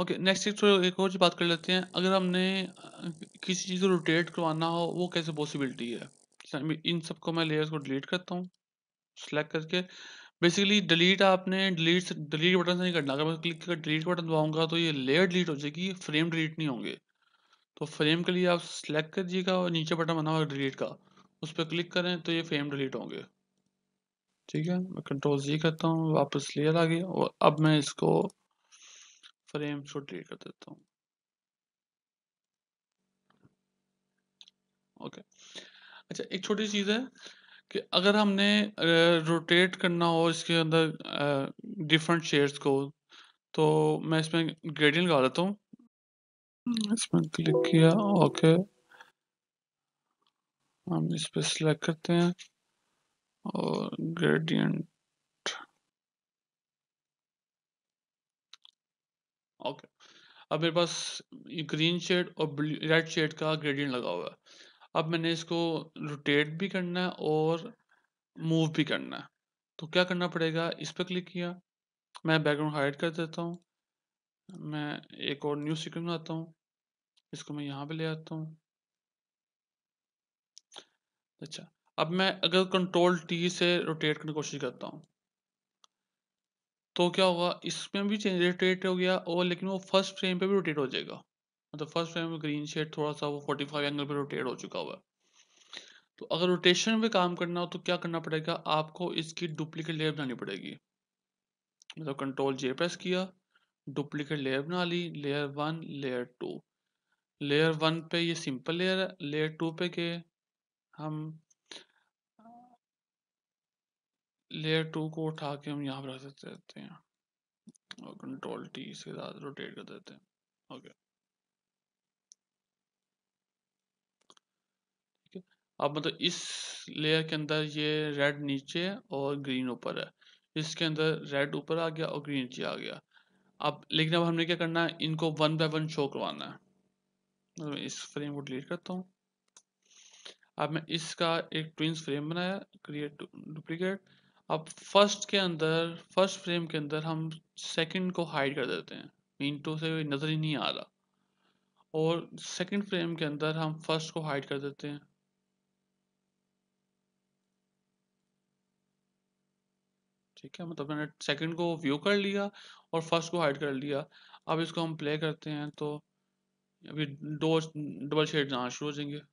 Okay next एक थोड़ी एक और चीज़ बात कर लेते हैं अगर हमने किसी चीज़ को रोटेट करवाना हो वो कैसे पॉसिबिलिटी है इन सब को मैं लेयर्स को डिलीट करता हूँ सेलेक्ट करके बेसिकली डिलीट आपने डिलीट डिलीट बटन से नहीं करना अगर मैं क्लिक कर डिलीट बटन दबाऊंगा तो ये लेयर डिलीट हो जाएगी फ्रेम डिलीट नहीं होंगे तो फ्रेम के लिए आप सेलेक्ट कर करिएगा और नीचे बटन बना हुआ डिलीट का उस पर क्लिक करें तो ये फ्रेम डिलीट होंगे ठीक है मैं कंट्रोल जी करता हूँ वापस लेयर आ गया और अब मैं इसको फ्रेम को डिलीट कर देता हूँ ओके okay. अच्छा एक छोटी चीज़ है कि अगर हमने रोटेट करना हो इसके अंदर डिफरेंट शेड्स को तो मैं इसमें ग्रेडियंट लगा देता हूँ हम्म। इसमें क्लिक किया ओके हम इस पर सिलेक्ट करते हैं और ग्रेडियंट ओके अब मेरे पास ग्रीन शेड और रेड शेड का ग्रेडियंट लगा हुआ है अब मैंने इसको रोटेट भी करना है और मूव भी करना है तो क्या करना पड़ेगा इस पर क्लिक किया मैं बैकग्राउंड हाइड कर देता हूँ मैं एक और न्यू सीक्वेंस बनाता हूँ इसको मैं यहाँ पे ले आता हूँ अच्छा अब मैं अगर कंट्रोल टी से रोटेट करने की कोशिश करता हूँ तो क्या होगा इसमें भी चेंज रोटेट हो गया और लेकिन वो फर्स्ट फ्रेम पे भी रोटेट हो जाएगा मतलब फर्स्ट फ्रेम में ग्रीन शेड थोड़ा सा वो 45 एंगल पे रोटेट हो चुका हुआ है तो अगर रोटेशन पे काम करना हो तो क्या करना पड़ेगा आपको इसकी डुप्लीकेट लेयर बनानी पड़ेगी मतलब कंट्रोल जे प्रेस किया डुप्लीकेट लेयर बना ली layer one layer two layer one पे ये सिंपल लेयर है लेयर टू पे के हम लेयर टू को उठा के हम यहाँ पर रख सकते रहते हैं और कंट्रोल टी से ज़्यादा रोटेट कर देते हैं ओके ठीक है अब मतलब इस लेयर के अंदर ये रेड नीचे और ग्रीन ऊपर है इसके अंदर रेड ऊपर आ गया और ग्रीन नीचे आ गया अब लेकिन अब हमने क्या करना है इनको वन बाय वन शो करवाना है तो मैं इस फ्रेम को डिलीट करता हूँ अब मैं इसका एक ट्विंस फ्रेम बनाया क्रिएट डुप्लीकेट अब फर्स्ट के अंदर फर्स्ट फ्रेम के अंदर हम सेकंड को हाइड कर देते हैं टू से नज़र ही नहीं आ रहा और सेकंड फ्रेम के अंदर हम फर्स्ट को हाइड कर देते हैं ठीक है मतलब मैंने सेकंड को व्यू कर लिया और फर्स्ट को हाइड कर लिया अब इसको हम प्ले करते हैं तो अभी दो डबल शेड जाना शुरू हो जाएंगे